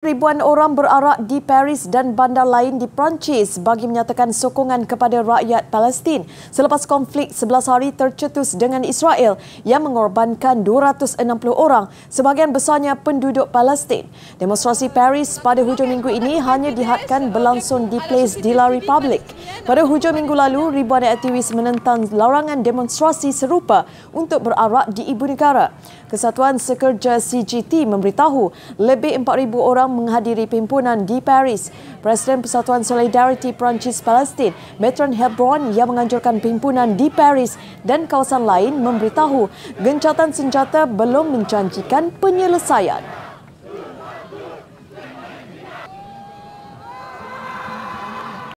Ribuan orang berarak di Paris dan bandar lain di Perancis bagi menyatakan sokongan kepada rakyat Palestin selepas konflik 11 hari tercetus dengan Israel yang mengorbankan 260 orang sebahagian besarnya penduduk Palestin. Demonstrasi Paris pada hujung minggu ini hanya dihadkan berlangsung di Place de la République. Pada hujung minggu lalu, ribuan aktivis menentang larangan demonstrasi serupa untuk berarak di ibu negara. Kesatuan Sekerja CGT memberitahu lebih 4,000 orang datang menghadiri pimpunan di Paris. Presiden Persatuan Solidariti Perancis Palestin, Metron Hebron yang menganjurkan pimpunan di Paris dan kawasan lain memberitahu gencatan senjata belum menjanjikan penyelesaian.